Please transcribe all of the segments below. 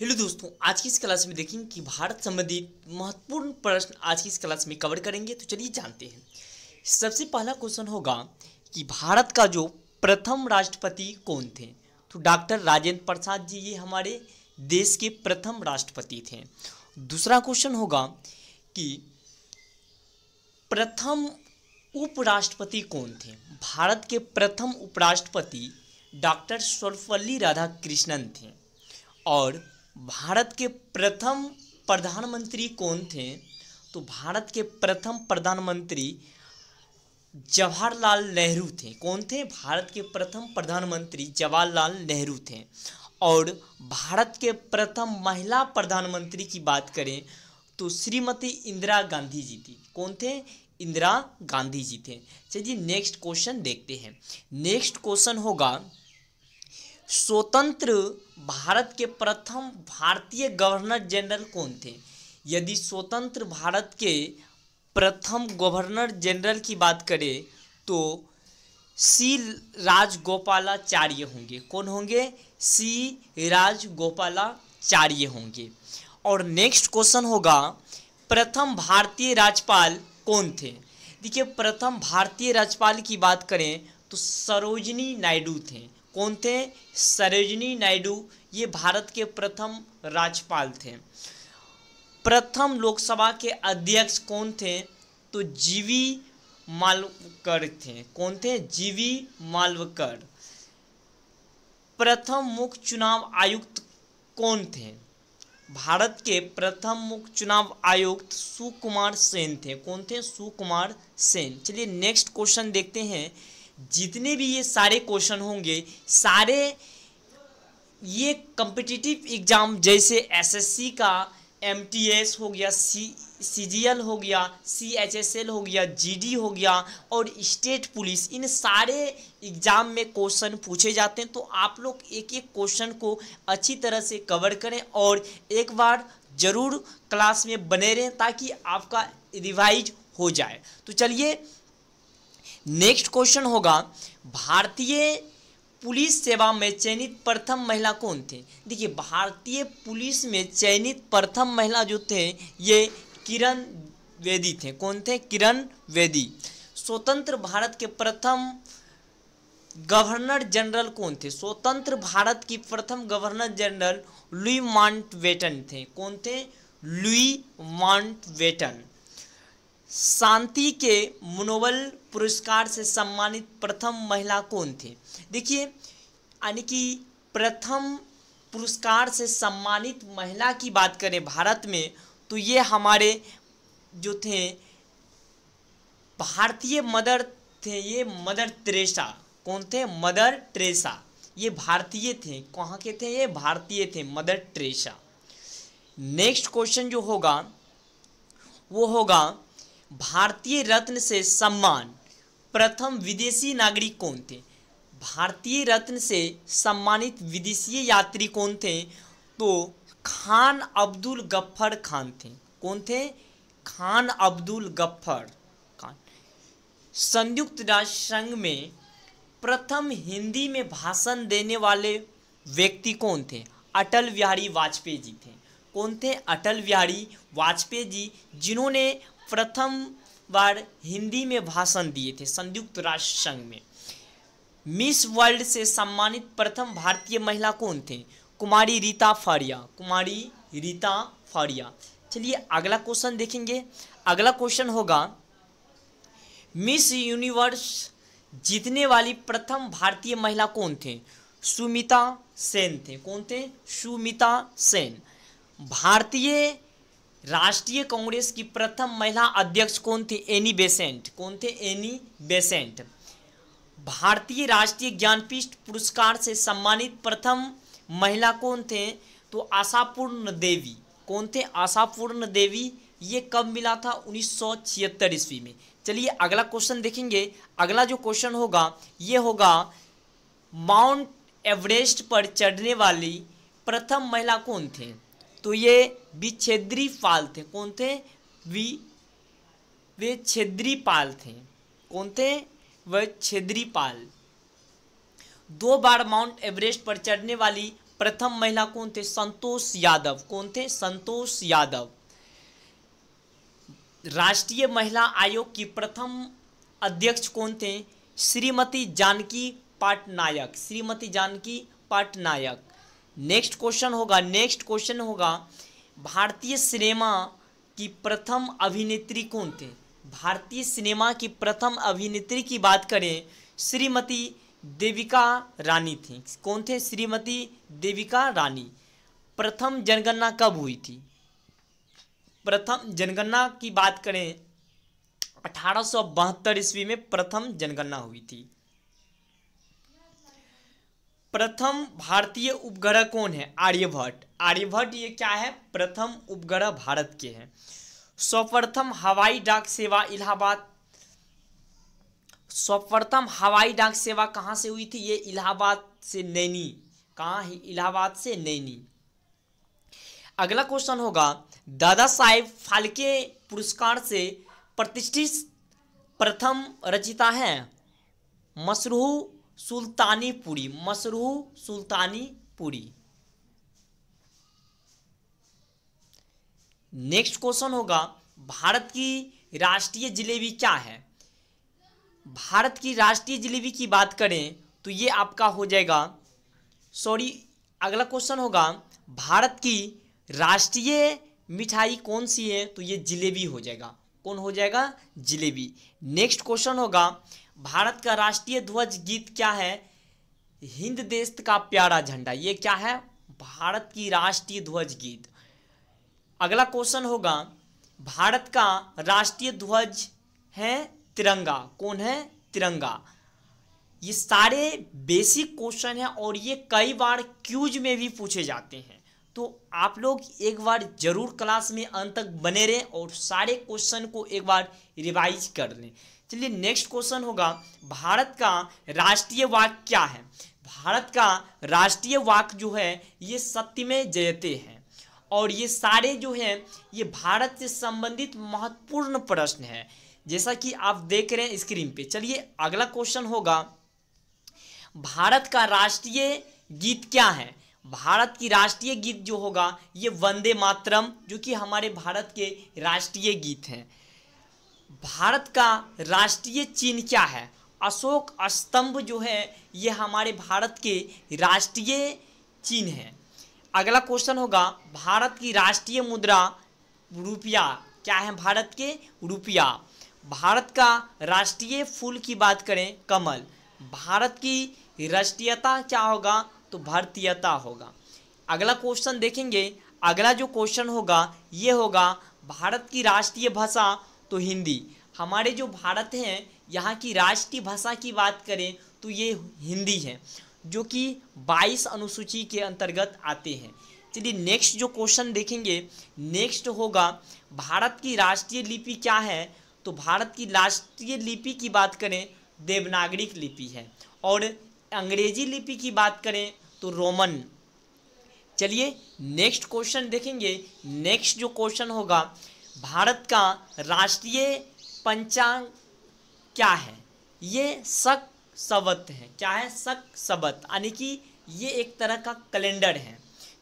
hello दोस्तों आज की इस क्लास में देखेंगे कि भारत संबंधित महत्वपूर्ण प्रश्न आज की इस क्लास में कवर करेंगे तो चलिए जानते हैं सबसे पहला क्वेश्चन होगा कि भारत का जो प्रथम राष्ट्रपति कौन थे तो डॉक्टर राजेंद्र प्रसाद जी ये हमारे देश के प्रथम राष्ट्रपति थे दूसरा क्वेश्चन होगा कि प्रथम उपराष्ट्रपति कौन थे भारत के प्रथम उपराष्ट्रपति डॉक्टर सर्वपल्ली राधाकृष्णन थे और भारत के प्रथम प्रधानमंत्री कौन थे तो भारत के प्रथम प्रधानमंत्री जवाहरलाल नेहरू थे कौन थे भारत के प्रथम प्रधानमंत्री जवाहरलाल नेहरू थे और भारत के प्रथम महिला प्रधानमंत्री की बात करें तो श्रीमती इंदिरा गांधी जी थी कौन थे इंदिरा गांधी जी थे चलिए नेक्स्ट क्वेश्चन देखते हैं नेक्स्ट क्वेश्चन होगा स्वतंत्र भारत के प्रथम भारतीय गवर्नर जनरल कौन थे यदि स्वतंत्र भारत के प्रथम गवर्नर जनरल की बात करें तो सी राजगोपालाचार्य होंगे कौन होंगे सी राजगोपालाचार्य होंगे और नेक्स्ट क्वेश्चन होगा प्रथम भारतीय राज्यपाल कौन थे देखिए प्रथम भारतीय राज्यपाल की बात करें तो सरोजनी नायडू थे कौन थे सरोजनी नायडू ये भारत के प्रथम राज्यपाल थे प्रथम लोकसभा के अध्यक्ष कौन थे तो जीवी मालवकर थे कौन थे जीवी मालवकर प्रथम मुख्य चुनाव आयुक्त कौन थे भारत के प्रथम मुख्य चुनाव आयुक्त सुकुमार सेन थे कौन थे सुकुमार सेन चलिए नेक्स्ट क्वेश्चन देखते हैं जितने भी ये सारे क्वेश्चन होंगे सारे ये कम्पिटिटिव एग्ज़ाम जैसे एसएससी का एमटीएस हो गया सी सी हो गया सीएचएसएल हो गया जीडी हो गया और स्टेट पुलिस इन सारे एग्ज़ाम में क्वेश्चन पूछे जाते हैं तो आप लोग एक एक क्वेश्चन को अच्छी तरह से कवर करें और एक बार ज़रूर क्लास में बने रहें ताकि आपका रिवाइज हो जाए तो चलिए नेक्स्ट क्वेश्चन होगा भारतीय पुलिस सेवा में चयनित प्रथम महिला कौन थे देखिए भारतीय पुलिस में चयनित प्रथम महिला जो थे ये किरण वेदी थे कौन थे किरण वेदी स्वतंत्र भारत के प्रथम गवर्नर जनरल कौन थे स्वतंत्र भारत की प्रथम गवर्नर जनरल लुई माउंटबेटन थे कौन थे लुई माउंटबेटन शांति के मनोबल पुरस्कार से सम्मानित प्रथम महिला कौन थे देखिए यानी कि प्रथम पुरस्कार से सम्मानित महिला की बात करें भारत में तो ये हमारे जो थे भारतीय मदर थे ये मदर त्रेसा कौन थे मदर ट्रेसा ये भारतीय थे कहाँ के थे ये भारतीय थे मदर ट्रेसा नेक्स्ट क्वेश्चन जो होगा वो होगा भारतीय रत्न से सम्मान प्रथम विदेशी नागरिक कौन थे भारतीय रत्न से सम्मानित विदेशी यात्री कौन थे तो खान अब्दुल गफ्फर खान थे कौन थे खान अब्दुल गफ्फर खान संयुक्त राष्ट्र संघ में प्रथम हिंदी में भाषण देने वाले व्यक्ति कौन थे अटल बिहारी वाजपेयी जी थे कौन थे अटल बिहारी वाजपेयी जी जिन्होंने प्रथम बार हिंदी में भाषण दिए थे संयुक्त राष्ट्र संघ में मिस वर्ल्ड से सम्मानित प्रथम भारतीय महिला कौन थे कुमारी रीता फारिया कुमारी रीता फारिया चलिए अगला क्वेश्चन देखेंगे अगला क्वेश्चन होगा मिस यूनिवर्स जीतने वाली प्रथम भारतीय महिला कौन थे सुमिता सेन थे कौन थे सुमिता सेन भारतीय राष्ट्रीय कांग्रेस की प्रथम महिला अध्यक्ष कौन थे एनी बेसेंट कौन थे एनी बेसेंट भारतीय राष्ट्रीय ज्ञानपीठ पुरस्कार से सम्मानित प्रथम महिला कौन थे तो आशापूर्ण देवी कौन थे आशापूर्ण देवी ये कब मिला था उन्नीस सौ ईस्वी में चलिए अगला क्वेश्चन देखेंगे अगला जो क्वेश्चन होगा ये होगा माउंट एवरेस्ट पर चढ़ने वाली प्रथम महिला कौन थे तो ये विच्छेद्री पाल थे कौन थे वी वे छेद्री पाल थे कौन थे वे छेद्री पाल दो बार माउंट एवरेस्ट पर चढ़ने वाली प्रथम महिला कौन थे संतोष यादव कौन थे संतोष यादव राष्ट्रीय महिला आयोग की प्रथम अध्यक्ष कौन थे श्रीमती जानकी पाटनायक श्रीमती जानकी पाटनायक नेक्स्ट क्वेश्चन होगा नेक्स्ट क्वेश्चन होगा भारतीय सिनेमा की प्रथम अभिनेत्री कौन थे भारतीय सिनेमा की प्रथम अभिनेत्री की बात करें श्रीमती देविका रानी थी कौन थे श्रीमती देविका रानी प्रथम जनगणना कब हुई थी प्रथम जनगणना की बात करें अठारह ईस्वी में प्रथम जनगणना हुई थी प्रथम भारतीय उपग्रह कौन है आर्यभट्ट आर्यभट्ट ये क्या है प्रथम उपग्रह भारत के हैं सर्वप्रथम हवाई डाक सेवा इलाहाबाद सर्वप्रथम हवाई डाक सेवा कहाँ से हुई थी ये इलाहाबाद से नैनी कहाँ है इलाहाबाद से नैनी अगला क्वेश्चन होगा दादा साहेब फाल्के पुरस्कार से प्रतिष्ठित प्रथम रचिता हैं मसरूह सुल्तानी पूरी मसरूह सुल्तानी पूरी नेक्स्ट क्वेश्चन होगा भारत की राष्ट्रीय जिलेबी क्या है भारत की राष्ट्रीय जिलेबी की बात करें तो ये आपका हो जाएगा सॉरी अगला क्वेश्चन होगा भारत की राष्ट्रीय मिठाई कौन सी है तो ये जिलेबी हो जाएगा कौन हो जाएगा जिलेबी नेक्स्ट क्वेश्चन होगा भारत का राष्ट्रीय ध्वज गीत क्या है हिंद देश का प्यारा झंडा ये क्या है भारत की राष्ट्रीय ध्वज गीत अगला क्वेश्चन होगा भारत का राष्ट्रीय ध्वज है तिरंगा कौन है तिरंगा ये सारे बेसिक क्वेश्चन हैं और ये कई बार क्यूज में भी पूछे जाते हैं तो आप लोग एक बार ज़रूर क्लास में अंत तक बने रहें और सारे क्वेश्चन को एक बार रिवाइज कर लें चलिए नेक्स्ट क्वेश्चन होगा भारत का राष्ट्रीय वाक क्या है भारत का राष्ट्रीय वाक जो है ये सत्य में जयते हैं और ये सारे जो हैं ये भारत से संबंधित महत्वपूर्ण प्रश्न है जैसा कि आप देख रहे हैं स्क्रीन पे चलिए अगला क्वेश्चन होगा भारत का राष्ट्रीय गीत क्या है भारत की राष्ट्रीय गीत जो होगा ये वंदे मातरम जो कि हमारे भारत के राष्ट्रीय गीत हैं भारत का राष्ट्रीय चिन्ह क्या है अशोक स्तंभ जो है ये हमारे भारत के राष्ट्रीय चिन्ह है अगला क्वेश्चन होगा भारत की राष्ट्रीय मुद्रा रुपया क्या है भारत के रुपया भारत का राष्ट्रीय फूल की बात करें कमल भारत की राष्ट्रीयता क्या होगा तो भारतीयता होगा अगला क्वेश्चन देखेंगे अगला जो क्वेश्चन होगा ये होगा भारत की राष्ट्रीय भाषा तो हिंदी हमारे जो भारत हैं यहाँ की राष्ट्रीय भाषा की बात करें तो ये हिंदी है जो कि 22 अनुसूची के अंतर्गत आते हैं चलिए नेक्स्ट जो क्वेश्चन देखेंगे नेक्स्ट होगा भारत की राष्ट्रीय लिपि क्या है तो भारत की राष्ट्रीय लिपि की बात करें देवनागरिक लिपि है और अंग्रेजी लिपि की बात करें तो रोमन चलिए नेक्स्ट क्वेश्चन देखेंगे नेक्स्ट जो क्वेश्चन होगा भारत का राष्ट्रीय पंचांग क्या है ये शक सबत है क्या है शक सबत यानी कि ये एक तरह का कैलेंडर है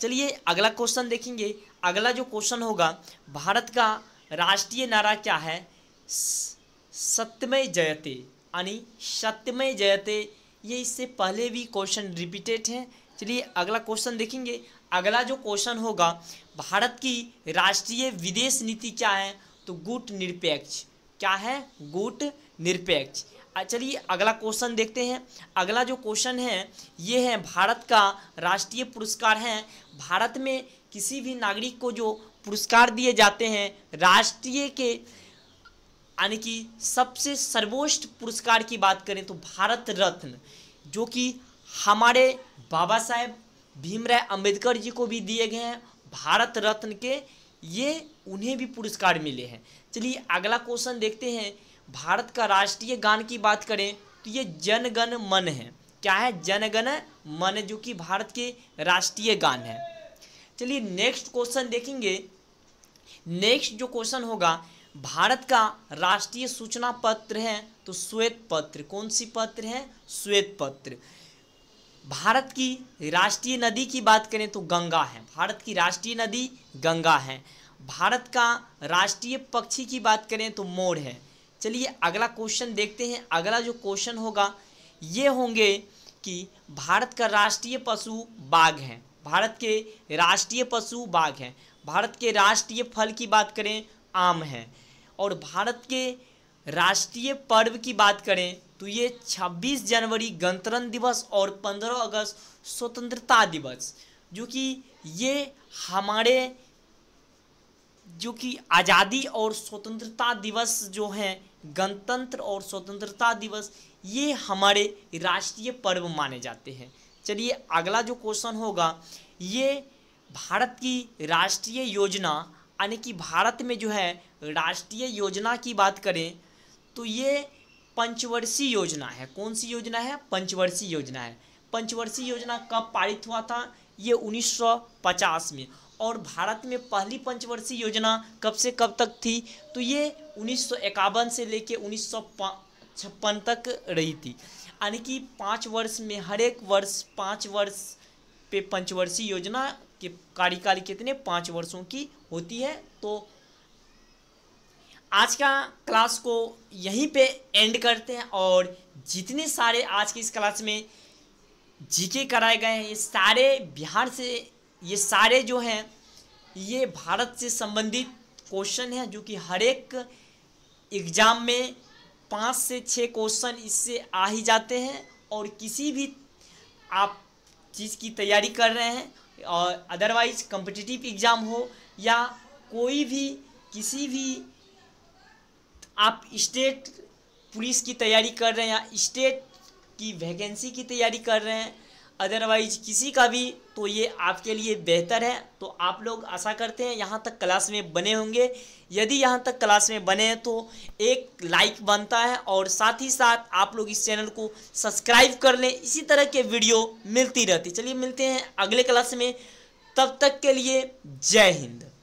चलिए अगला क्वेश्चन देखेंगे अगला जो क्वेश्चन होगा भारत का राष्ट्रीय नारा क्या है सत्यमय जयते यानी सत्यमय जयते ये इससे पहले भी क्वेश्चन रिपीटेड हैं चलिए अगला क्वेश्चन देखेंगे अगला जो क्वेश्चन होगा भारत की राष्ट्रीय विदेश नीति क्या है तो गुट निरपेक्ष क्या है गुट निरपेक्ष चलिए अगला क्वेश्चन देखते हैं अगला जो क्वेश्चन है ये है भारत का राष्ट्रीय पुरस्कार है भारत में किसी भी नागरिक को जो पुरस्कार दिए जाते हैं राष्ट्रीय के यानी कि सबसे सर्वोच्च पुरस्कार की बात करें तो भारत रत्न जो कि हमारे बाबा साहेब भीमराय अंबेडकर जी को भी दिए गए हैं भारत रत्न के ये उन्हें भी पुरस्कार मिले हैं चलिए अगला क्वेश्चन देखते हैं भारत का राष्ट्रीय गान की बात करें तो ये जनगण मन है क्या है जनगण मन जो कि भारत के राष्ट्रीय गान है चलिए नेक्स्ट क्वेश्चन देखेंगे नेक्स्ट जो क्वेश्चन होगा भारत का राष्ट्रीय सूचना पत्र है तो श्वेत पत्र कौन सी पत्र है श्वेत पत्र भारत की राष्ट्रीय नदी की बात करें तो गंगा है भारत की राष्ट्रीय नदी गंगा है भारत का राष्ट्रीय पक्षी की बात करें तो मोर है चलिए अगला क्वेश्चन देखते हैं अगला जो क्वेश्चन होगा ये होंगे कि भारत का राष्ट्रीय पशु बाघ है भारत के राष्ट्रीय पशु बाघ है भारत के राष्ट्रीय फल की बात करें आम है और भारत के राष्ट्रीय पर्व की बात करें तो ये 26 जनवरी गणतंत्र दिवस और 15 अगस्त स्वतंत्रता दिवस जो कि ये हमारे जो कि आज़ादी और स्वतंत्रता दिवस जो हैं गणतंत्र और स्वतंत्रता दिवस ये हमारे राष्ट्रीय पर्व माने जाते हैं चलिए अगला जो क्वेश्चन होगा ये भारत की राष्ट्रीय योजना यानी कि भारत में जो है राष्ट्रीय योजना की बात करें तो ये पंचवर्षीय योजना है कौन सी योजना है पंचवर्षीय योजना है पंचवर्षीय योजना कब पारित हुआ था ये 1950 में और भारत में पहली पंचवर्षीय योजना कब से कब तक थी तो ये उन्नीस से लेके उन्नीस छप्पन तक रही थी यानी कि पाँच वर्ष में हर एक वर्ष पाँच वर्ष पे पंचवर्षीय योजना के कार्यकाल कितने पाँच वर्षों की होती है तो आज का क्लास को यहीं पे एंड करते हैं और जितने सारे आज की इस क्लास में जीके कराए गए हैं ये सारे बिहार से ये सारे जो हैं ये भारत से संबंधित क्वेश्चन हैं जो कि हर एक एग्ज़ाम में पाँच से छः क्वेश्चन इससे आ ही जाते हैं और किसी भी आप चीज़ की तैयारी कर रहे हैं और अदरवाइज कम्पिटिटिव एग्ज़ाम हो या कोई भी किसी भी आप स्टेट पुलिस की तैयारी कर रहे हैं या स्टेट की वैकेंसी की तैयारी कर रहे हैं अदरवाइज किसी का भी तो ये आपके लिए बेहतर है तो आप लोग आशा करते हैं यहाँ तक क्लास में बने होंगे यदि यहाँ तक क्लास में बने हैं तो एक लाइक बनता है और साथ ही साथ आप लोग इस चैनल को सब्सक्राइब कर लें इसी तरह के वीडियो मिलती रहती चलिए मिलते हैं अगले क्लास में तब तक के लिए जय हिंद